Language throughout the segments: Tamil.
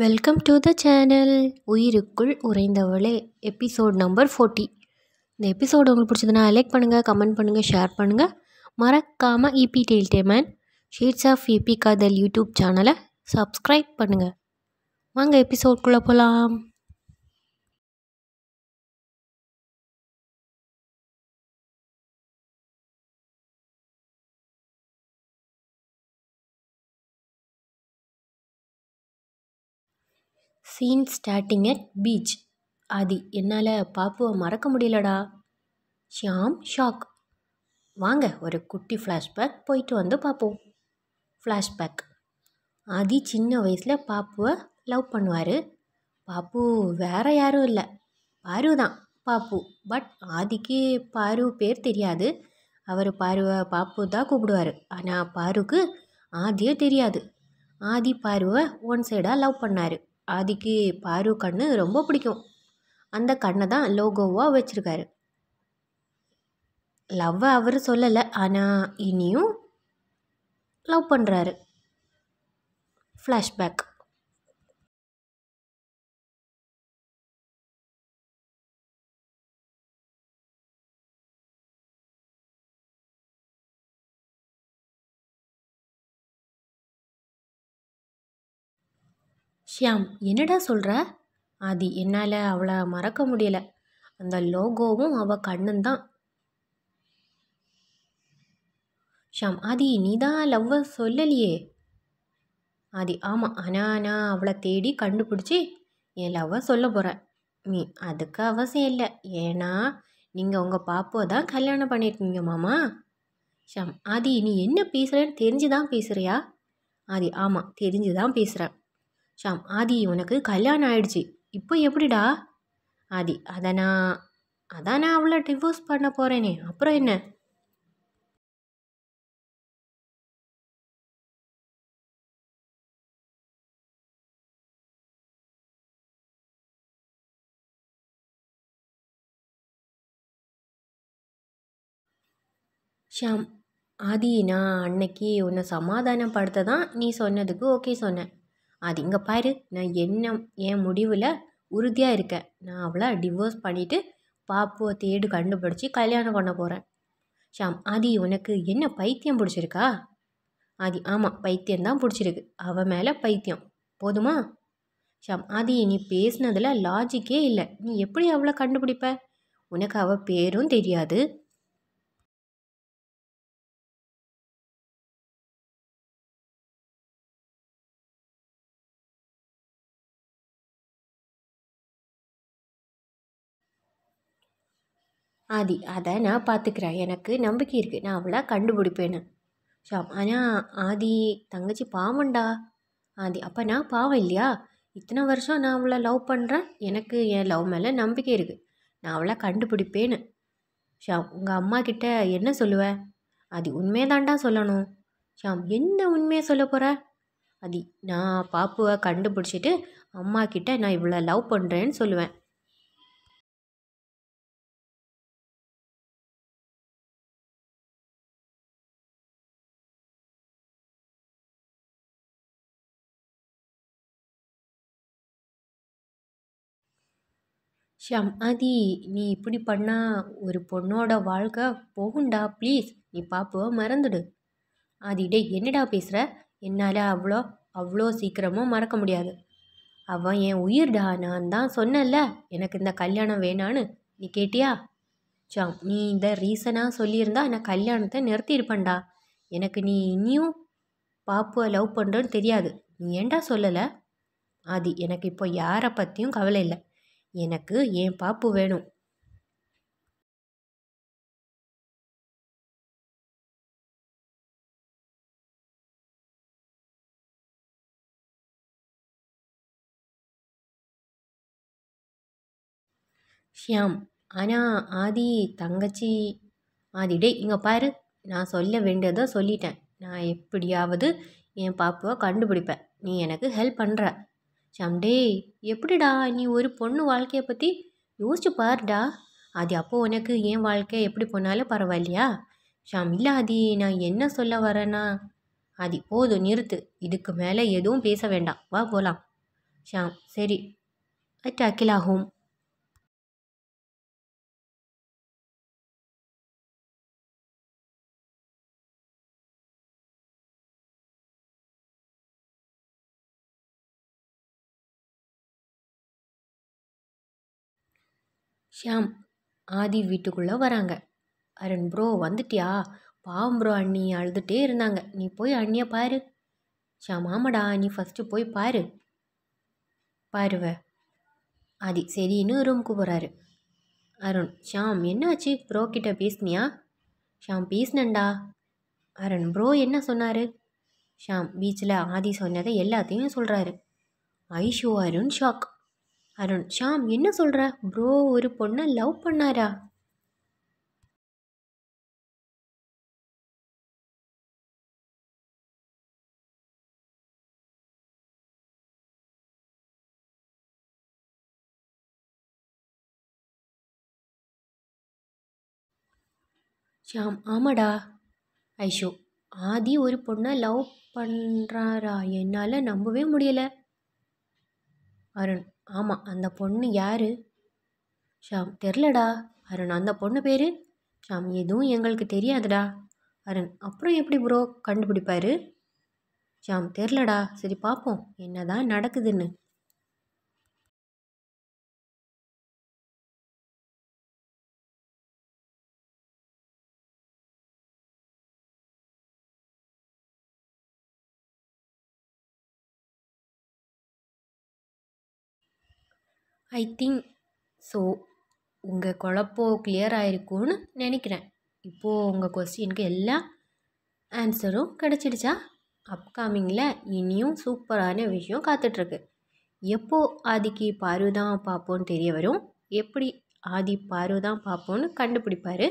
வெல்கம் டு த சேனல் உயிருக்குள் உறைந்தவளே எபிசோட் நம்பர் ஃபோர்ட்டி இந்த எபிசோடு உங்களுக்கு பிடிச்சதுன்னா லைக் பண்ணுங்கள் கமெண்ட் பண்ணுங்கள் ஷேர் பண்ணுங்கள் மறக்காமல் இபி டெயில்டேமேன் ஷீட்ஸ் ஆஃப் இபி காதல் யூடியூப் சேனலை சப்ஸ்கிரைப் பண்ணுங்கள் வாங்க எபிசோட்குள்ளே போகலாம் scene starting at beach Aadhi என்னால் பாப்புவை மறக்க முடியலடா ஷியாம் ஷாக் வாங்க ஒரு குட்டி ஃப்ளாஷ்பேக் போயிட்டு வந்து பார்ப்போம் ஃப்ளாஷ்பேக் ஆதி சின்ன வயசில் பாப்புவை லவ் பண்ணுவார் பாப்பு வேறு யாரும் இல்லை பாரு தான் பாப்பு பட் ஆதிக்கு பாரு பேர் தெரியாது அவர் பாருவை பாப்பு தான் கூப்பிடுவார் ஆனால் பாருக்கு ஆதியே தெரியாது ஆதி பாருவை ஒன் சைடாக லவ் பண்ணார் ஆதிக்கு பாரு கண்ணு ரொம்ப பிடிக்கும் அந்த கண்ணை தான் லோகோவாக வச்சுருக்காரு லவ்வை அவர் சொல்லலை ஆனால் இனியும் லவ் பண்ணுறாரு ஃப்ளாஷ்பேக் ஷியாம் என்னடா சொல்கிற அது என்னால் அவளை மறக்க முடியலை அந்த லோகோவும் அவள் கண்ணும் தான் ஷியாம் ஆதி நீ தான் லவ்வை சொல்லலையே ஆதி ஆமாம் ஆனால் நான் அவளை தேடி கண்டுபிடிச்சி என் லவ்வை சொல்ல போகிறேன் நீ அதுக்கு அவசியம் இல்லை ஏன்னா நீங்கள் உங்கள் பாப்போ தான் கல்யாணம் பண்ணியிருக்கீங்க மாமா ஷியாம் ஆதி நீ என்ன பேசுகிறேன்னு தெரிஞ்சு தான் பேசுகிறியா ஆதி ஆமாம் தெரிஞ்சு தான் பேசுகிறேன் ஷாம் ஆதி உனக்கு கல்யாணம் ஆயிடுச்சு இப்போ எப்படிடா ஆதி அதை நான் அதான் நான் அவளை டிவோர்ஸ் பண்ண போகிறேனே அப்புறம் என்ன ஷாம் ஆதி நான் அன்னைக்கு உன்னை சமாதானப்படுத்த தான் நீ சொன்னதுக்கு ஓகே சொன்னேன் அது இங்கே பாரு நான் என்ன என் முடிவில் உறுதியாக இருக்கேன் நான் அவளை டிவோர்ஸ் பண்ணிவிட்டு பாப்புவை தேடு கண்டுபிடிச்சி கல்யாணம் பண்ண போகிறேன் ஷாம் ஆதி உனக்கு என்ன பைத்தியம் பிடிச்சிருக்கா ஆதி ஆமாம் தான் பிடிச்சிருக்கு அவன் மேலே பைத்தியம் போதுமா ஷாம் ஆதி நீ பேசினதில் லாஜிக்கே இல்லை நீ எப்படி அவளை கண்டுபிடிப்ப உனக்கு அவள் பேரும் தெரியாது ஆதி அதை நான் பார்த்துக்கிறேன் எனக்கு நம்பிக்கை இருக்குது நான் அவளை கண்டுபிடிப்பேன்னு ஷாம் ஆனால் ஆதி தங்கச்சி பாவண்டா ஆதி அப்போ நான் பாவம் இல்லையா இத்தனை வருஷம் நான் அவளை லவ் பண்ணுறேன் எனக்கு என் லவ் மேலே நம்பிக்கை இருக்குது நான் அவளை கண்டுபிடிப்பேன்னு ஷாம் உங்கள் அம்மா கிட்ட என்ன சொல்லுவேன் அது உண்மையதாண்டா சொல்லணும் ஷாம் என்ன உண்மையை சொல்ல போகிற அது நான் பாப்புவை கண்டுபிடிச்சிட்டு அம்மா கிட்ட நான் இவ்வளோ லவ் பண்ணுறேன்னு சொல்லுவேன் ச்சே அம்மாடி நீ இப்படி பண்ணால் ஒரு பொண்ணோட வாழ்க்கை போகும்டா ப்ளீஸ் நீ பாப்புவை மறந்துடு அது டே என்னடா பேசுகிற என்னால் அவ்வளோ அவ்வளோ சீக்கிரமும் மறக்க முடியாது அவன் என் உயிர்டா நான் தான் சொன்னல எனக்கு இந்த கல்யாணம் வேணான்னு நீ கேட்டியா சாம் நீ இந்த ரீசனாக சொல்லியிருந்தா நான் கல்யாணத்தை நிறுத்தியிருப்பேன்டா எனக்கு நீ இனியும் பாப்புவை லவ் பண்ணுறன்னு தெரியாது நீ ஏண்டா சொல்லலை ஆதி எனக்கு இப்போ யாரை பற்றியும் கவலை இல்லை எனக்கு என் பாப்பு வேணும் ஷியாம் ஆனால் ஆதி தங்கச்சி ஆதி டே இங்கே பாரு நான் சொல்ல வேண்டியதை சொல்லிட்டேன் நான் எப்படியாவது என் பாப்பாவை கண்டுபிடிப்பேன் நீ எனக்கு ஹெல்ப் பண்ணுற சம்டே எப்படிடா நீ ஒரு பொண்ணு வாழ்க்கையை பற்றி யோசிச்சு பாருடா அது அப்போது உனக்கு என் வாழ்க்கை எப்படி போனாலும் பரவாயில்லையா ஷாம் இல்லை அதி நான் என்ன சொல்ல வரேன்னா அது போதும் நிறுத்து இதுக்கு மேலே எதுவும் பேச வேண்டாம் வா போகலாம் ஷாம் சரி அட் அகிலா ஹோம் ஷியாம் ஆதி வீட்டுக்குள்ளே வராங்க அருண் ப்ரோ வந்துட்டியா பாவம் ப்ரோ அண்ணி அழுதுகிட்டே இருந்தாங்க நீ போய் அண்ணியை பாரு ஷியாம் ஆமாடா நீ ஃபஸ்ட்டு போய் பாரு பாருவ ஆதி சரின்னு ரூமுக்கு போகிறாரு அருண் ஷியாம் என்னாச்சு ப்ரோ கிட்ட பேசினியா ஷியாம் பேசினண்டா அருண் ப்ரோ என்ன சொன்னார் ஷியாம் பீச்சில் ஆதி சொன்னதை எல்லாத்தையும் சொல்கிறாரு ஐஷோ அருண் ஷாக் அருண் ஷாம் என்ன சொல்கிற ப்ரோ ஒரு பொண்ணை லவ் பண்ணாரா ஷாம் ஆமாடா ஐஷோ ஆதி ஒரு பொண்ணை லவ் பண்ணுறாரா என்னால் நம்பவே முடியலை அருண் ஆமாம் அந்த பொண்ணு யார் ஷாம் தெரிலடா அருண் அந்த பொண்ணு பேர் ஷாம் எதுவும் எங்களுக்கு தெரியாதுடா அருண் அப்புறம் எப்படி ப்ரோ கண்டுபிடிப்பார் ஷாம் தெரிலடா சரி பார்ப்போம் என்ன தான் நடக்குதுன்னு ஐ திங்க் ஸோ உங்கள் குழப்பம் கிளியர் ஆகிருக்கும்னு நினைக்கிறேன் இப்போது உங்கள் கொஸ்டினுக்கு எல்லா ஆன்சரும் கிடச்சிடுச்சா அப்கமிங்கில் இனியும் சூப்பரான விஷயம் காத்துட்ருக்கு எப்போது ஆதிக்கு பார்வை தான் பார்ப்போன்னு தெரிய வரும் எப்படி ஆதி பார்வை தான் பார்ப்போன்னு கண்டுபிடிப்பார்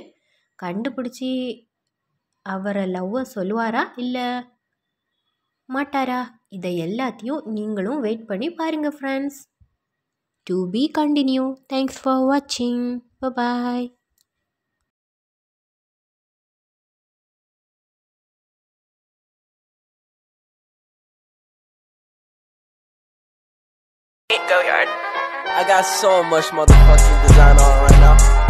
கண்டுபிடிச்சி அவரை லவ்வை சொல்லுவாரா இல்லை மாட்டாரா இதை எல்லாத்தையும் நீங்களும் வெயிட் பண்ணி பாருங்கள் friends To be continued. Thanks for watching. Bye bye. Go yard. I got so much motherfucking design on right now.